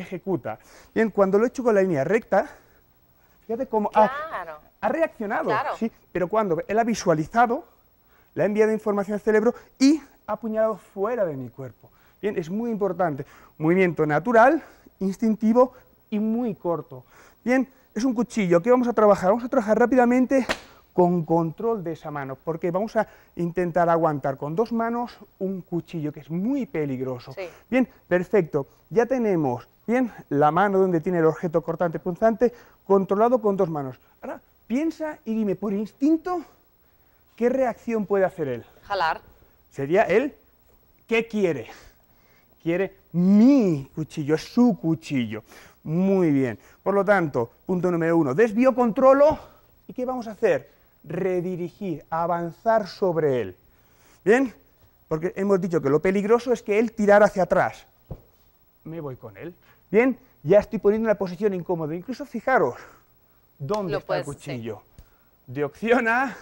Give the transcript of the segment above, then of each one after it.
ejecuta. Bien, cuando lo he hecho con la línea recta, fíjate cómo ha, reaccionado, ¿sí? pero cuando él ha visualizado, le ha enviado información al cerebro y ha apuñalado fuera de mi cuerpo. Bien, es muy importante. Movimiento natural, instintivo y muy corto. Bien, es un cuchillo. ¿Qué vamos a trabajar? Vamos a trabajar rápidamente con control de esa mano, porque vamos a intentar aguantar con dos manos un cuchillo, que es muy peligroso. Bien, perfecto. Ya tenemos, bien, la mano donde tiene el objeto cortante punzante, controlado con dos manos. Ahora, piensa y dime, por instinto, ¿qué reacción puede hacer él? Jalar. Sería él, ¿qué quiere? Quiere mi cuchillo, es su cuchillo. Muy bien. Por lo tanto, punto número uno, desvío, controlo, ¿y qué vamos a hacer? redirigir, avanzar sobre él. ¿Bien? Porque hemos dicho que lo peligroso es que él tirara hacia atrás. Me voy con él. ¿Bien? Ya estoy poniendo la posición incómoda. Incluso fijaros, ¿dónde está el cuchillo? De opción A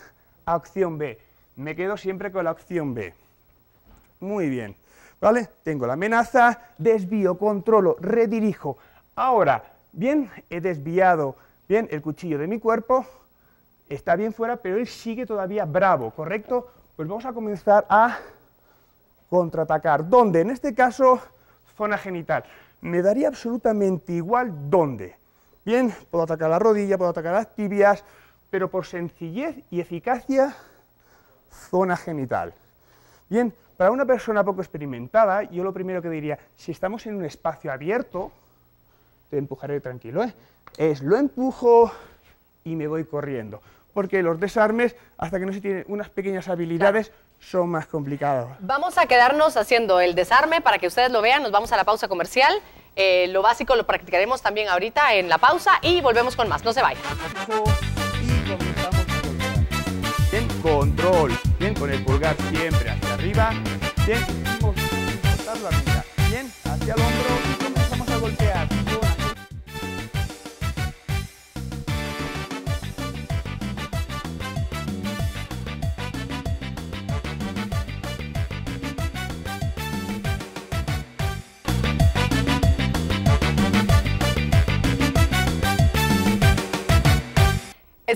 a opción B. Me quedo siempre con la opción B. Muy bien. ¿Vale? Tengo la amenaza, desvío, controlo, redirijo. Ahora, bien, he desviado bien el cuchillo de mi cuerpo, Está bien fuera, pero él sigue todavía bravo, ¿correcto? Pues vamos a comenzar a contraatacar. ¿Dónde? En este caso, zona genital. Me daría absolutamente igual dónde. Bien, puedo atacar la rodilla, puedo atacar las tibias, pero por sencillez y eficacia, zona genital. Bien, para una persona poco experimentada, yo lo primero que diría, si estamos en un espacio abierto, te empujaré tranquilo, ¿eh? es lo empujo y me voy corriendo porque los desarmes, hasta que no se tienen unas pequeñas habilidades, son más complicados. Vamos a quedarnos haciendo el desarme para que ustedes lo vean. Nos vamos a la pausa comercial. Eh, lo básico lo practicaremos también ahorita en la pausa y volvemos con más. No se vayan. Bien, control. Bien, con el pulgar siempre hacia arriba. Bien, bien hacia el hombro.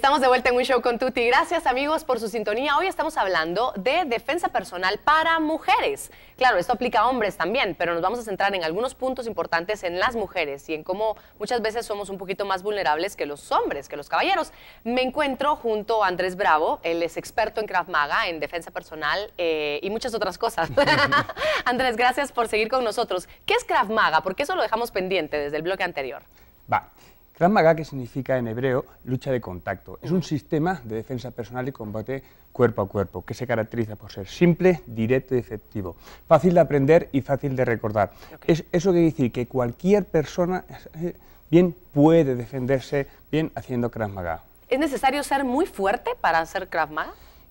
Estamos de vuelta en un show con Tuti. Gracias amigos por su sintonía. Hoy estamos hablando de defensa personal para mujeres. Claro, esto aplica a hombres también, pero nos vamos a centrar en algunos puntos importantes en las mujeres y en cómo muchas veces somos un poquito más vulnerables que los hombres, que los caballeros. Me encuentro junto a Andrés Bravo, él es experto en Krav Maga, en defensa personal eh, y muchas otras cosas. Andrés, gracias por seguir con nosotros. ¿Qué es Krav Maga? Porque eso lo dejamos pendiente desde el bloque anterior. Va. Krasmagá, que significa en hebreo lucha de contacto, es un mm. sistema de defensa personal y combate cuerpo a cuerpo, que se caracteriza por ser simple, directo y efectivo, fácil de aprender y fácil de recordar. Es, eso quiere decir que cualquier persona eh, bien puede defenderse bien haciendo Krav ¿Es necesario ser muy fuerte para hacer Krav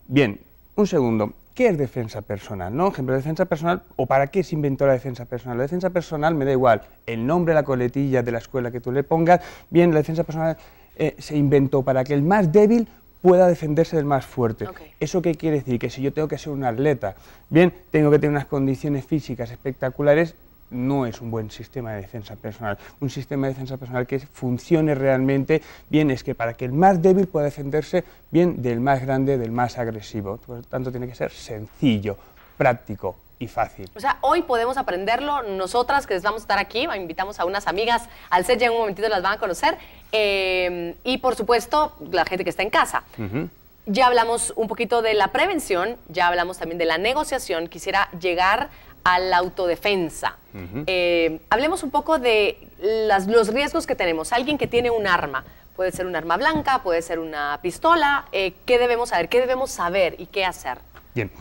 Bien, un segundo. ¿qué es defensa personal? ¿No? Ejemplo, defensa personal, o para qué se inventó la defensa personal. La defensa personal me da igual el nombre, la coletilla de la escuela que tú le pongas. Bien, la defensa personal eh, se inventó para que el más débil pueda defenderse del más fuerte. ¿Eso qué quiere decir? Que si yo tengo que ser un atleta, bien, tengo que tener unas condiciones físicas espectaculares no es un buen sistema de defensa personal. Un sistema de defensa personal que funcione realmente bien es que para que el más débil pueda defenderse bien del más grande, del más agresivo. Por lo tanto, tiene que ser sencillo, práctico, y fácil. O sea, hoy podemos aprenderlo. Nosotras que les vamos a estar aquí, invitamos a unas amigas al set, ya en un momentito las van a conocer. Em, y por supuesto, la gente que está en casa. Ya hablamos un poquito de la prevención, ya hablamos también de la negociación. Quisiera llegar a la autodefensa. Eh, hablemos un poco de los riesgos que tenemos. Alguien que tiene un arma, puede ser un arma blanca, puede ser una pistola, eh, ¿qué debemos saber? ¿Qué debemos saber y qué hacer? Bien.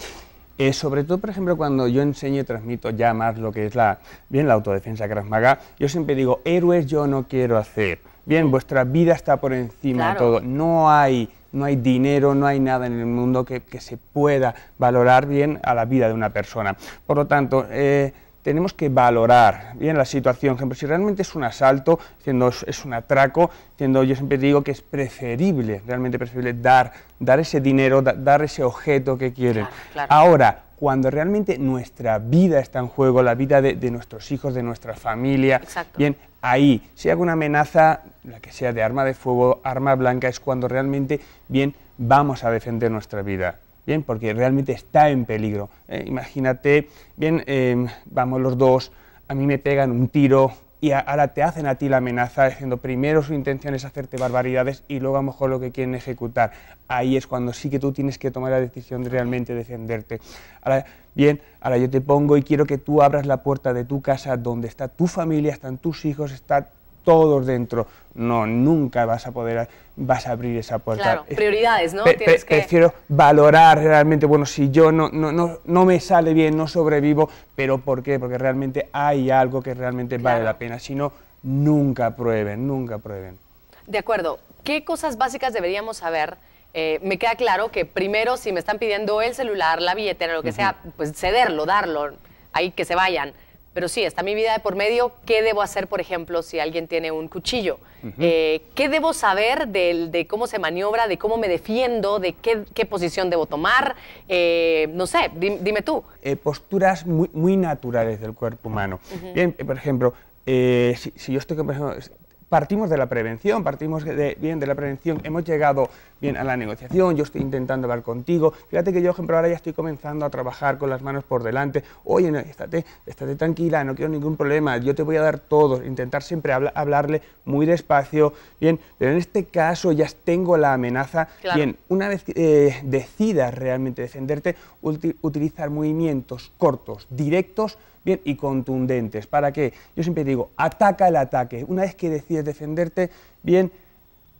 Eh, sobre todo, por ejemplo, cuando yo enseño y transmito ya más lo que es la, bien, la autodefensa krasmaga yo siempre digo, héroes yo no quiero hacer. Bien, vuestra vida está por encima de todo. No hay no hay dinero, no hay nada en el mundo que, se pueda valorar bien a la vida de una persona. Por lo tanto, eh, tenemos que valorar bien la situación. ejemplo, si realmente es un asalto, siendo es un atraco, siendo yo siempre digo que es preferible, realmente preferible dar, dar ese dinero, dar ese objeto que quieren. Ahora, cuando realmente nuestra vida está en juego, la vida de, nuestros hijos, de nuestra familia, bien, ahí, si hay alguna amenaza, la que sea de arma de fuego, arma blanca, es cuando realmente, bien, vamos a defender nuestra vida bien, porque realmente está en peligro. Eh, imagínate, bien, eh, vamos los dos, a mí me pegan un tiro y ahora te hacen a ti la amenaza diciendo primero su intención es hacerte barbaridades y luego a lo mejor lo que quieren ejecutar. Ahí es cuando sí que tú tienes que tomar la decisión de realmente defenderte. Ahora, bien, ahora yo te pongo y quiero que tú abras la puerta de tu casa donde está tu familia, están tus hijos, está todos dentro. No, nunca vas a poder, vas a abrir esa puerta. Claro, prioridades, ¿no? que... Prefiero valorar realmente, bueno, si yo no, no, no, me sale bien, no sobrevivo, pero ¿por qué? Porque realmente hay algo que realmente vale la pena. Si no, nunca prueben, nunca prueben. De acuerdo. ¿Qué cosas básicas deberíamos saber? Eh, me queda claro que primero, si me están pidiendo el celular, la billetera, lo que sea, pues cederlo, darlo, ahí que se vayan pero sí, está mi vida de por medio. ¿Qué debo hacer, por ejemplo, si alguien tiene un cuchillo? Eh, ¿Qué debo saber de, de, cómo se maniobra, de cómo me defiendo, de qué, posición debo tomar? Eh, no sé, dime, tú. Eh, posturas muy, muy, naturales del cuerpo humano. Bien, por ejemplo, si, yo estoy, partimos de la prevención, partimos bien de la prevención, hemos llegado bien a la negociación, yo estoy intentando hablar contigo, fíjate que yo, por ejemplo, ahora ya estoy comenzando a trabajar con las manos por delante, oye, no, estate, estate tranquila, no quiero ningún problema, yo te voy a dar todo, intentar siempre hablarle muy despacio, bien, pero en este caso ya tengo la amenaza, bien, una vez eh, decidas realmente defenderte, utilizar movimientos cortos, directos, y contundentes. ¿Para qué? Yo siempre digo, ataca el ataque. Una vez que decides defenderte, bien,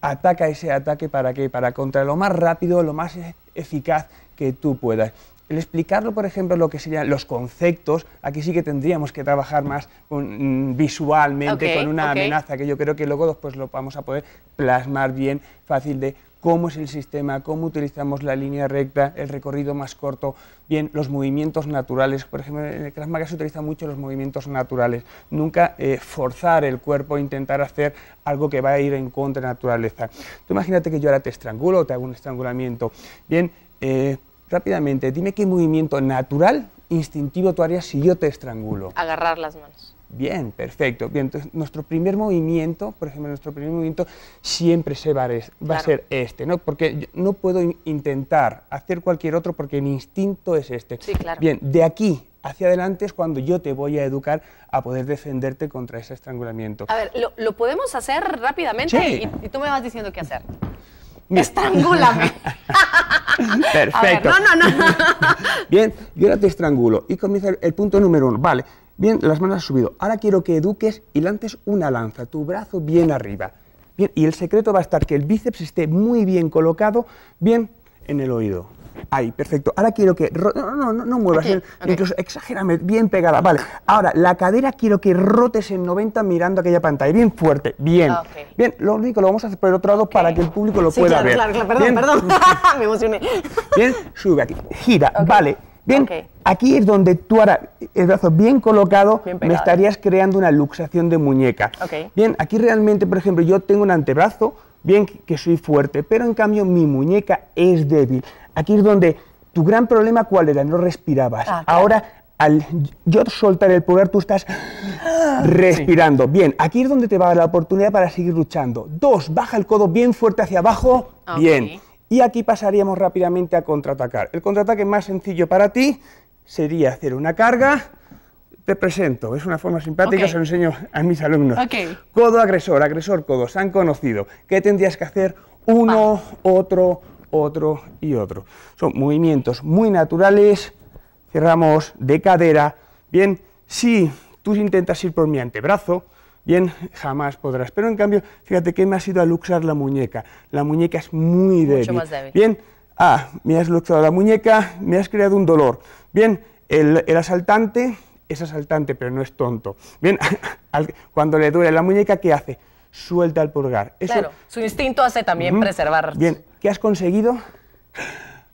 ataca ese ataque para qué? Para contra lo más rápido, lo más e-, eficaz que tú puedas. El explicarlo, por ejemplo, lo que serían los conceptos, aquí sí que tendríamos que trabajar más mm, visualmente, con una amenaza, que yo creo que luego después lo vamos a poder plasmar bien, fácil de cómo es el sistema, cómo utilizamos la línea recta, el recorrido más corto, bien, los movimientos naturales. Por ejemplo, en el Krav se utilizan mucho los movimientos naturales. Nunca eh, forzar el cuerpo, intentar hacer algo que va a ir en contra de la naturaleza. Tú imagínate que yo ahora te estrangulo o te hago un estrangulamiento. Bien, eh, rápidamente, dime qué movimiento natural, instintivo tú harías si yo te estrangulo. Agarrar las manos Bien, perfecto. Bien, entonces nuestro primer movimiento, por ejemplo, nuestro primer movimiento siempre se va a, ser este, ¿no? Porque no puedo intentar hacer cualquier otro porque mi instinto es este. Sí, claro. Bien, de aquí hacia adelante es cuando yo te voy a educar a poder defenderte contra ese estrangulamiento. A ver, lo, podemos hacer rápidamente sí. y, tú me vas diciendo qué hacer. Estrangúlame. Perfecto. no, no, no. Bien, yo ahora te estrangulo. Y comienza el punto número uno. Vale, Bien, las manos has subido. Ahora quiero que eduques y lances una lanza, tu brazo bien arriba. Bien, y el secreto va a estar que el bíceps esté muy bien colocado, bien en el oído. Ahí, perfecto. Ahora quiero que... No, no, no, no muevas. Eh, Incluso exagérame, bien pegada. Vale. Ahora, la cadera quiero que rotes en 90 mirando aquella pantalla. Bien fuerte. Bien. Ah, bien, lo único lo vamos a hacer por el otro lado para que el público lo pueda ver. Claro, claro, perdón, perdón. Me emocioné. Bien, sube aquí. Gira. Vale. Bien, aquí es donde tú ahora, el brazo bien colocado, me estarías creando una luxación de muñeca. Bien, aquí realmente, por ejemplo, yo tengo un antebrazo, bien que soy fuerte, pero en cambio mi muñeca es débil. Aquí es donde tu gran problema, ¿cuál era? No respirabas. Ah, ahora, al yo soltar el poder, tú estás respirando. Bien, aquí es donde te va a dar la oportunidad para seguir luchando. Dos, baja el codo bien fuerte hacia abajo. Bien. Y aquí pasaríamos rápidamente a contraatacar. El contraataque más sencillo para ti sería hacer una carga. Te presento, es una forma simpática, se lo enseño a mis alumnos. Codo agresor, agresor codo, se han conocido. ¿Qué tendrías que hacer? Uno, otro, otro y otro. Son movimientos muy naturales. Cerramos de cadera. Bien, si tú intentas ir por mi antebrazo, Bien, jamás podrás. Pero en cambio, fíjate que me ha sido a luxar la muñeca. La muñeca es muy Mucho Más débil. Bien, ah, me has luxado la muñeca, me has creado un dolor. Bien, el, asaltante es asaltante, pero no es tonto. Bien, cuando le duele la muñeca, ¿qué hace? Suelta el pulgar. claro, su instinto hace también preservar. Bien, ¿qué has conseguido?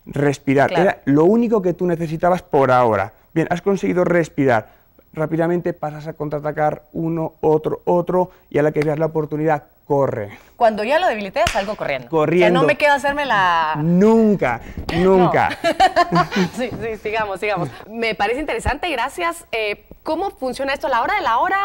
Respirar. Era lo único que tú necesitabas por ahora. Bien, has conseguido respirar rápidamente pasas a contraatacar uno, otro, otro, y a la que veas la oportunidad, corre. Cuando ya lo debilité, salgo corriendo. Corriendo. O no me queda hacerme la... Nunca, nunca. sí, sí, sigamos, sigamos. Me parece interesante, gracias. Eh, ¿Cómo funciona esto? A la hora de la hora,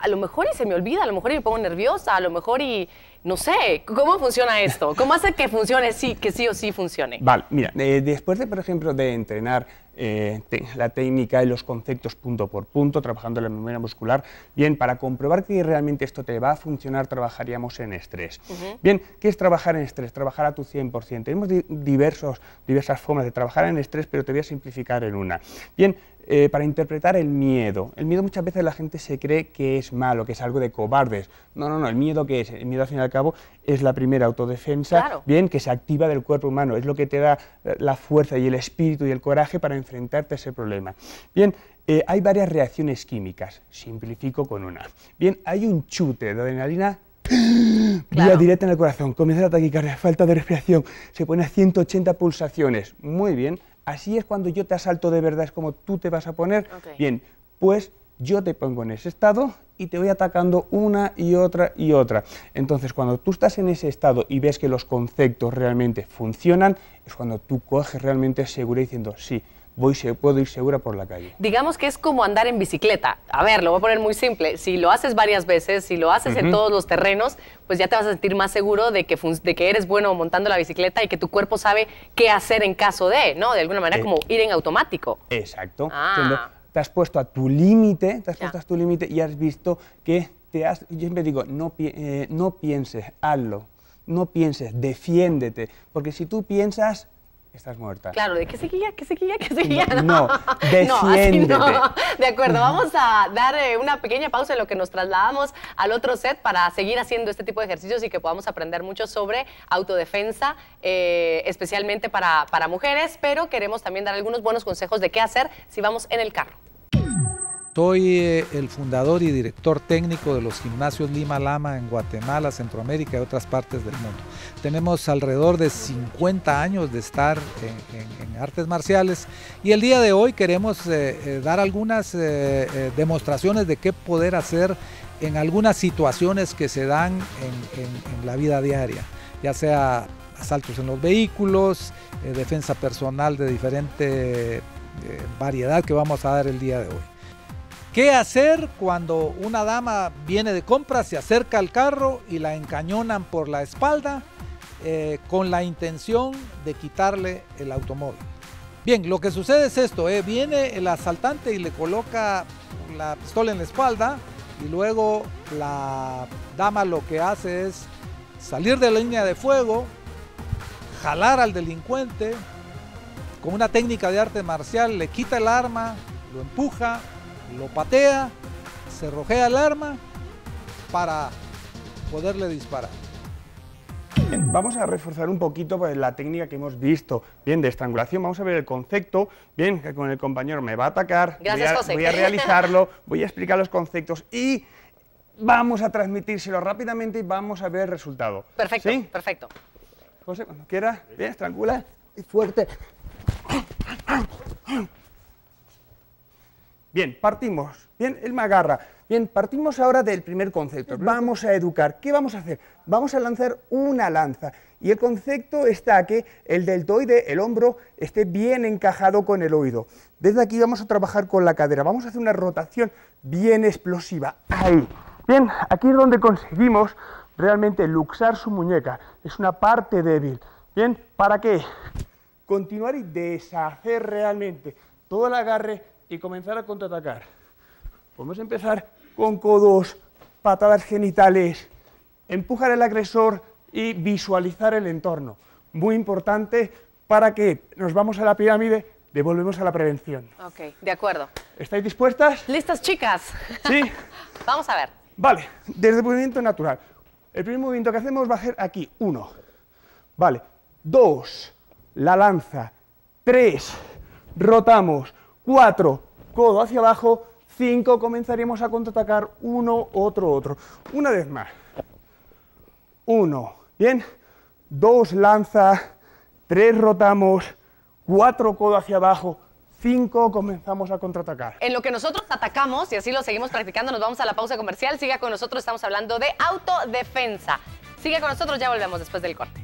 a lo mejor y se me olvida, a lo mejor y me pongo nerviosa, a lo mejor y... No sé, ¿cómo funciona esto? ¿Cómo hace que funcione sí, que sí o sí funcione? Vale, mira, eh, después de, por ejemplo, de entrenar eh, la técnica y los conceptos punto por punto, trabajando la memoria muscular. Bien, para comprobar que realmente esto te va a funcionar, trabajaríamos en estrés. Bien, ¿qué es trabajar en estrés? Trabajar a tu 100%. Tenemos diversos, diversas formas de trabajar en estrés, pero te voy a simplificar en una. Bien, eh, para interpretar el miedo. El miedo muchas veces la gente se cree que es malo, que es algo de cobardes. No, no, no, el miedo que es, el miedo al fin y al cabo es la primera autodefensa, bien, que se activa del cuerpo humano, es lo que te da eh, la fuerza y el espíritu y el coraje para enfrentar enfrentarte a ese problema. Bien, eh, hay varias reacciones químicas, simplifico con una. Bien, hay un chute de adrenalina ¡ah! Vía directa en el corazón, comienza la taquicardia, falta de respiración, se pone a 180 pulsaciones. Muy bien, así es cuando yo te asalto de verdad, es como tú te vas a poner. Bien, pues yo te pongo en ese estado y te voy atacando una y otra y otra. Entonces, cuando tú estás en ese estado y ves que los conceptos realmente funcionan, es cuando tú coges realmente seguridad diciendo, sí, voy, puedo ir segura por la calle. Digamos que es como andar en bicicleta. A ver, lo voy a poner muy simple. Si lo haces varias veces, si lo haces en todos los terrenos, pues ya te vas a sentir más seguro de que, de que eres bueno montando la bicicleta y que tu cuerpo sabe qué hacer en caso de, ¿no? De alguna manera, eh, como ir en automático. Exacto. Ah. Te has puesto a tu límite, te has puesto a tu límite y has visto que te has... Yo siempre digo, no, eh, no pienses, hazlo. No pienses, defiéndete. Porque si tú piensas, estás muerta. Claro, de qué sequía, qué sequía, qué sequía. No, no, no, así no. De acuerdo, vamos a dar eh, una pequeña pausa en lo que nos trasladamos al otro set para seguir haciendo este tipo de ejercicios y que podamos aprender mucho sobre autodefensa, eh, especialmente para mujeres, pero queremos también dar algunos buenos consejos de qué hacer si vamos en el carro. Soy eh, el fundador y director técnico de los gimnasios Lima Lama en Guatemala, Centroamérica y otras partes del mundo. Tenemos alrededor de 50 años de estar en, artes marciales y el día de hoy queremos eh, eh, dar algunas demostraciones de qué poder hacer en algunas situaciones que se dan en la vida diaria, ya sea asaltos en los vehículos, defensa personal de diferente variedad que vamos a dar el día de hoy. ¿Qué hacer cuando una dama viene de compra, se acerca al carro y la encañonan por la espalda eh, con la intención de quitarle el automóvil? Bien, lo que sucede es esto, eh, viene el asaltante y le coloca la pistola en la espalda y luego la dama lo que hace es salir de la línea de fuego, jalar al delincuente, con una técnica de arte marcial le quita el arma, lo empuja lo patea, se rojea el arma para poderle disparar. Vamos a reforzar un poquito pues, la técnica que hemos visto, bien, de estrangulación. Vamos a ver el concepto, bien, que con el compañero me va a atacar, Gracias, voy, a, José. voy a realizarlo, voy a explicar los conceptos y vamos a transmitírselo rápidamente y vamos a ver el resultado. Perfecto, ¿Sí? perfecto. José, cuando quiera, bien, estrangula y fuerte. Bien, partimos. Bien, él me agarra. Bien, partimos ahora del primer concepto. Vamos a educar. ¿Qué vamos a hacer? Vamos a lanzar una lanza. Y el concepto está que el deltoide, el hombro, esté bien encajado con el oído. Desde aquí vamos a trabajar con la cadera. Vamos a hacer una rotación bien explosiva. Ahí. Bien, aquí es donde conseguimos realmente luxar su muñeca. Es una parte débil. Bien, ¿para qué? Continuar y deshacer realmente todo el agarre y comenzar a contraatacar. Podemos empezar con codos, patadas genitales, empujar al agresor y visualizar el entorno. Muy importante para que nos vamos a la pirámide, devolvemos a la prevención. Ok, de acuerdo. ¿Estáis dispuestas? ¿Listas, chicas? Sí. vamos a ver. Vale, desde el movimiento natural. El primer movimiento que hacemos va a ser aquí, uno. Vale, dos, la lanza, tres, rotamos, Cuatro, codo hacia abajo, Cinco, comenzaremos a contraatacar, uno, otro, otro. Una vez más. Uno, bien. Dos, lanza, Tres, rotamos, Cuatro, codo hacia abajo, Cinco, comenzamos a contraatacar. En lo que nosotros atacamos, y así lo seguimos practicando, nos vamos a la pausa comercial. Siga con nosotros, estamos hablando de autodefensa. Siga con nosotros, ya volvemos después del corte.